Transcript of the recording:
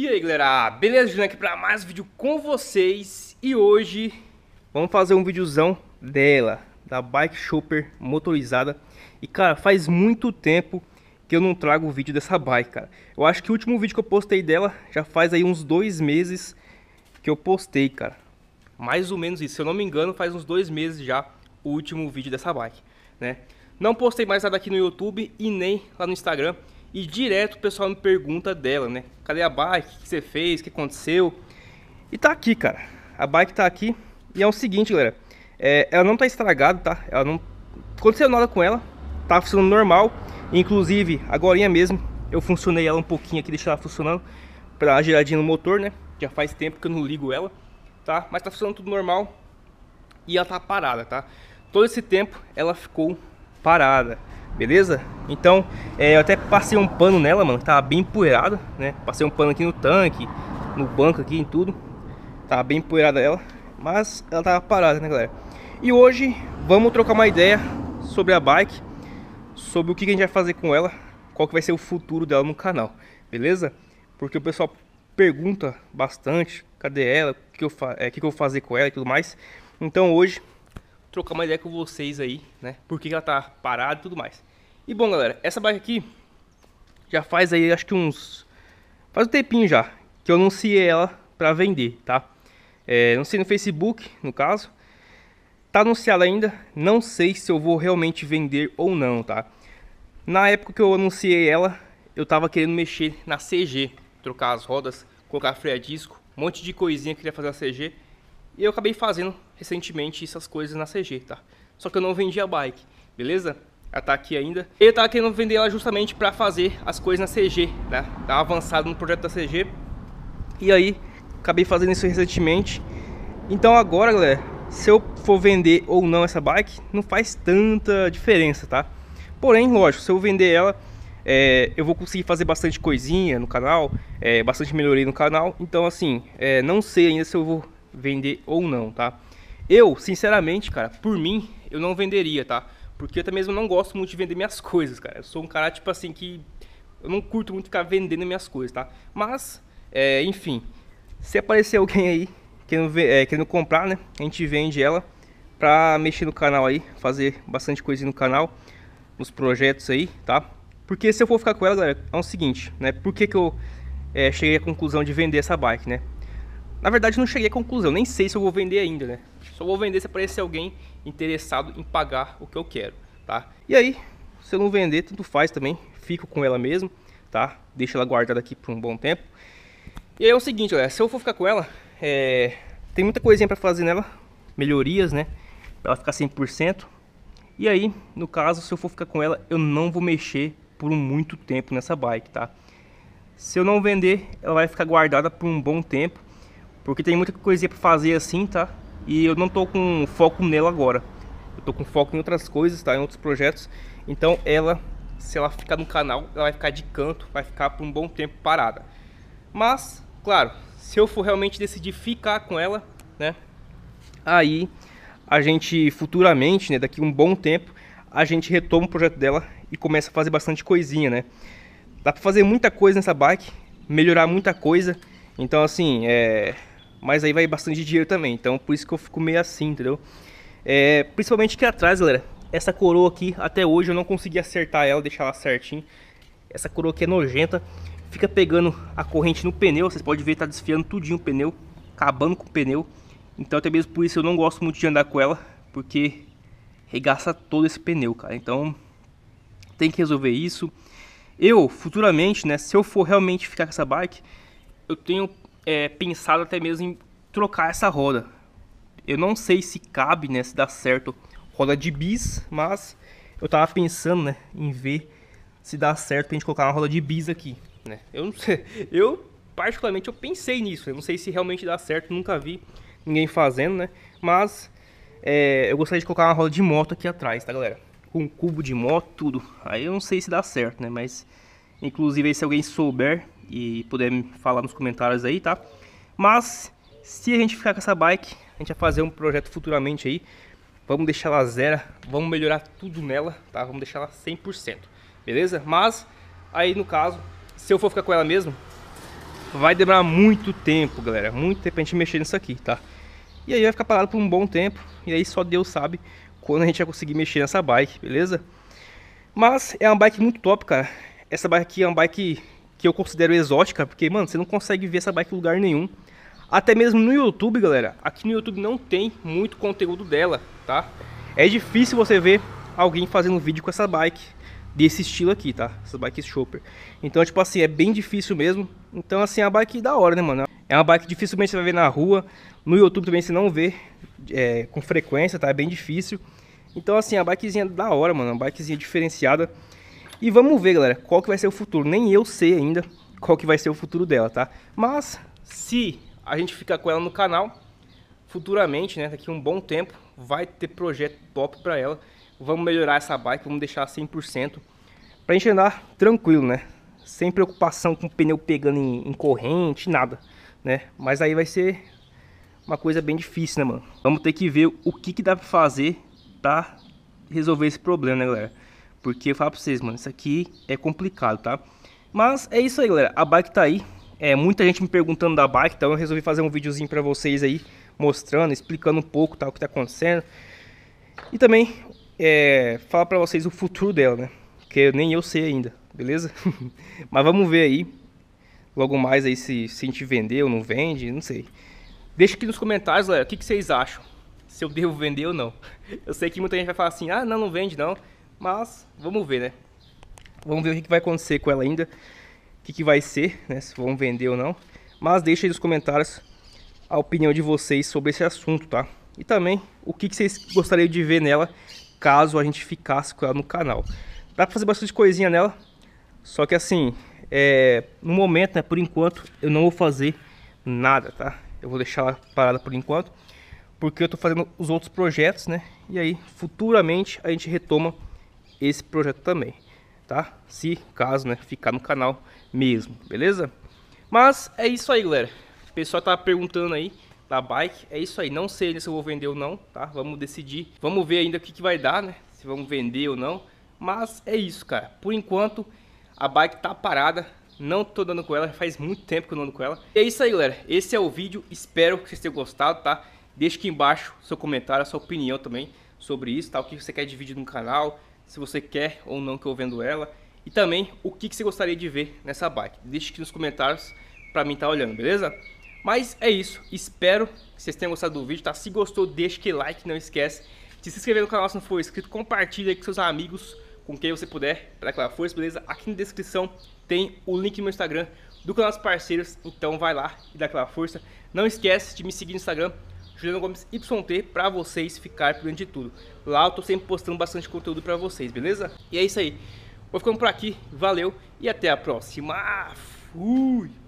E aí galera, beleza? Juliano aqui para mais um vídeo com vocês E hoje vamos fazer um videozão dela, da Bike Shopper motorizada E cara, faz muito tempo que eu não trago o vídeo dessa bike, cara Eu acho que o último vídeo que eu postei dela já faz aí uns dois meses que eu postei, cara Mais ou menos isso, se eu não me engano faz uns dois meses já o último vídeo dessa bike, né? Não postei mais nada aqui no YouTube e nem lá no Instagram e direto o pessoal me pergunta dela, né? Cadê a bike? O que você fez? O que aconteceu? E tá aqui, cara. A bike tá aqui. E é o seguinte, galera. É, ela não tá estragada, tá? Ela não aconteceu nada com ela. Tá funcionando normal. Inclusive, agora mesmo, eu funcionei ela um pouquinho aqui, deixei ela funcionando pra giradinha no motor, né? Já faz tempo que eu não ligo ela, tá? Mas tá funcionando tudo normal e ela tá parada, tá? Todo esse tempo ela ficou parada beleza? Então, é, eu até passei um pano nela, mano, que tava bem empoeirada, né? Passei um pano aqui no tanque, no banco aqui, em tudo. Tava bem empoeirada ela, mas ela tava parada, né, galera? E hoje vamos trocar uma ideia sobre a bike, sobre o que, a gente vai fazer com ela, qual que vai ser o futuro dela no canal, beleza? Porque o pessoal pergunta bastante, cadê ela, o que, eu é, que eu vou fazer com ela e tudo mais. Então hoje, trocar uma ideia com vocês aí, né? Por que ela tá parada e tudo mais. E bom, galera, essa bike aqui já faz aí, acho que uns... Faz um tempinho já que eu anunciei ela para vender, tá? É, sei no Facebook, no caso. Tá anunciada ainda, não sei se eu vou realmente vender ou não, tá? Na época que eu anunciei ela, eu tava querendo mexer na CG, trocar as rodas, colocar freio a disco, um monte de coisinha que eu queria fazer na CG. E eu acabei fazendo recentemente essas coisas na CG, tá? Só que eu não vendi a bike, beleza? Ela tá aqui ainda. Ele tava querendo vender ela justamente para fazer as coisas na CG, né? Tá avançado no projeto da CG. E aí, acabei fazendo isso recentemente. Então agora, galera, se eu for vender ou não essa bike, não faz tanta diferença, tá? Porém, lógico, se eu vender ela, é, eu vou conseguir fazer bastante coisinha no canal, é, bastante melhoria no canal. Então, assim, é, não sei ainda se eu vou vender ou não, tá? Eu, sinceramente, cara, por mim, eu não venderia, tá? Porque eu até mesmo não gosto muito de vender minhas coisas, cara. Eu sou um cara, tipo assim, que. Eu não curto muito ficar vendendo minhas coisas, tá? Mas, é, enfim. Se aparecer alguém aí querendo, é, querendo comprar, né? A gente vende ela pra mexer no canal aí, fazer bastante coisa no canal, nos projetos aí, tá? Porque se eu for ficar com ela, galera, é o seguinte, né? Por que, que eu é, cheguei à conclusão de vender essa bike, né? Na verdade, não cheguei à conclusão, nem sei se eu vou vender ainda, né? Só vou vender se aparecer alguém interessado em pagar o que eu quero, tá? E aí, se eu não vender, tanto faz também. Fico com ela mesmo, tá? Deixo ela guardada aqui por um bom tempo. E aí é o seguinte, galera. Se eu for ficar com ela, é... tem muita coisinha para fazer nela. Melhorias, né? Pra ela ficar 100%. E aí, no caso, se eu for ficar com ela, eu não vou mexer por muito tempo nessa bike, tá? Se eu não vender, ela vai ficar guardada por um bom tempo. Porque tem muita coisinha para fazer assim, tá? e eu não tô com foco nela agora. Eu tô com foco em outras coisas, tá? Em outros projetos. Então ela, se ela ficar no canal, ela vai ficar de canto, vai ficar por um bom tempo parada. Mas, claro, se eu for realmente decidir ficar com ela, né? Aí a gente futuramente, né, daqui um bom tempo, a gente retoma o projeto dela e começa a fazer bastante coisinha, né? Dá pra fazer muita coisa nessa bike, melhorar muita coisa. Então, assim, é, mas aí vai bastante dinheiro também. Então por isso que eu fico meio assim, entendeu? É, principalmente aqui atrás, galera. Essa coroa aqui, até hoje eu não consegui acertar ela, deixar ela certinho. Essa coroa aqui é nojenta. Fica pegando a corrente no pneu, vocês podem ver, tá desfiando tudinho o pneu, acabando com o pneu. Então até mesmo por isso eu não gosto muito de andar com ela, porque regaça todo esse pneu, cara. Então tem que resolver isso. Eu, futuramente, né, se eu for realmente ficar com essa bike, eu tenho é, pensado até mesmo em trocar essa roda. Eu não sei se cabe, né, se dá certo roda de bis, mas eu tava pensando, né, em ver se dá certo pra gente colocar uma roda de bis aqui, né? Eu não sei, eu particularmente eu pensei nisso, eu não sei se realmente dá certo, nunca vi ninguém fazendo, né? Mas é, eu gostaria de colocar uma roda de moto aqui atrás, tá, galera? Com um cubo de moto, tudo. Aí eu não sei se dá certo, né? Mas, inclusive, aí, se alguém souber, e puder me falar nos comentários aí, tá? Mas se a gente ficar com essa bike, a gente vai fazer um projeto futuramente aí. Vamos deixar ela zero, vamos melhorar tudo nela, tá? Vamos deixar ela 100%, beleza? Mas aí no caso, se eu for ficar com ela mesmo, vai demorar muito tempo, galera. Muito tempo a gente mexer nisso aqui, tá? E aí vai ficar parado por um bom tempo, e aí só Deus sabe quando a gente vai conseguir mexer nessa bike, beleza? Mas é uma bike muito top, cara. Essa bike aqui é uma bike que eu considero exótica, porque, mano, você não consegue ver essa bike em lugar nenhum. Até mesmo no YouTube, galera. Aqui no YouTube não tem muito conteúdo dela, tá? É difícil você ver alguém fazendo vídeo com essa bike desse estilo aqui, tá? Essa bike chopper. Então, tipo assim, é bem difícil mesmo. Então, assim, é a bike da hora, né, mano? É uma bike que dificilmente você vai ver na rua. No YouTube também você não vê é, com frequência, tá? É bem difícil. Então, assim, a bikezinha é da hora, mano. Uma bikezinha diferenciada. E vamos ver, galera, qual que vai ser o futuro. Nem eu sei ainda qual que vai ser o futuro dela, tá? Mas se a gente ficar com ela no canal, futuramente, né, daqui a um bom tempo, vai ter projeto top para ela. Vamos melhorar essa bike, vamos deixar 100% pra gente andar tranquilo, né? Sem preocupação com o pneu pegando em, em corrente, nada, né? Mas aí vai ser uma coisa bem difícil, né, mano? Vamos ter que ver o que, que dá pra fazer pra resolver esse problema, né, galera? Porque eu falo pra vocês, mano, isso aqui é complicado, tá? Mas é isso aí, galera. A bike tá aí. É, muita gente me perguntando da bike, então eu resolvi fazer um videozinho pra vocês aí, mostrando, explicando um pouco, tá, o que tá acontecendo. E também, é, falar pra vocês o futuro dela, né? Que nem eu sei ainda, beleza? Mas vamos ver aí, logo mais aí, se, se a gente vender ou não vende, não sei. Deixa aqui nos comentários, galera, o que, que vocês acham? Se eu devo vender ou não. Eu sei que muita gente vai falar assim, ah, não, não vende não. Mas vamos ver, né? Vamos ver o que vai acontecer com ela ainda. O que, que vai ser, né? Se vão vender ou não. Mas deixa aí nos comentários a opinião de vocês sobre esse assunto, tá? E também o que, que vocês gostariam de ver nela caso a gente ficasse com ela no canal. Dá pra fazer bastante coisinha nela. Só que assim, é, no momento, né, por enquanto, eu não vou fazer nada, tá? Eu vou deixar ela parada por enquanto. Porque eu tô fazendo os outros projetos, né? E aí, futuramente, a gente retoma esse projeto também, tá? Se caso, né, ficar no canal mesmo, beleza? Mas é isso aí, galera. O pessoal tá perguntando aí da bike, é isso aí. Não sei se eu vou vender ou não, tá? Vamos decidir, vamos ver ainda o que, que vai dar, né? Se vamos vender ou não. Mas é isso, cara. Por enquanto, a bike tá parada, não tô dando com ela, faz muito tempo que eu não ando com ela. E é isso aí, galera. Esse é o vídeo, espero que vocês tenham gostado, tá? Deixa aqui embaixo seu comentário, a sua opinião também sobre isso, tá? O que você quer de vídeo no canal, se você quer ou não que eu vendo ela e também o que, que você gostaria de ver nessa bike. Deixe aqui nos comentários para mim estar tá olhando, beleza? Mas é isso, espero que vocês tenham gostado do vídeo, tá? Se gostou, deixa que like, não esquece de se inscrever no canal se não for inscrito, compartilha aí com seus amigos, com quem você puder, para aquela força, beleza? Aqui na descrição tem o link do meu Instagram, do canal dos parceiros, então vai lá e dá aquela força. Não esquece de me seguir no Instagram, Juliano Gomes YT para vocês ficar por dentro de tudo. Lá eu tô sempre postando bastante conteúdo para vocês, beleza? E é isso aí. Vou ficando por aqui, valeu e até a próxima. Fui!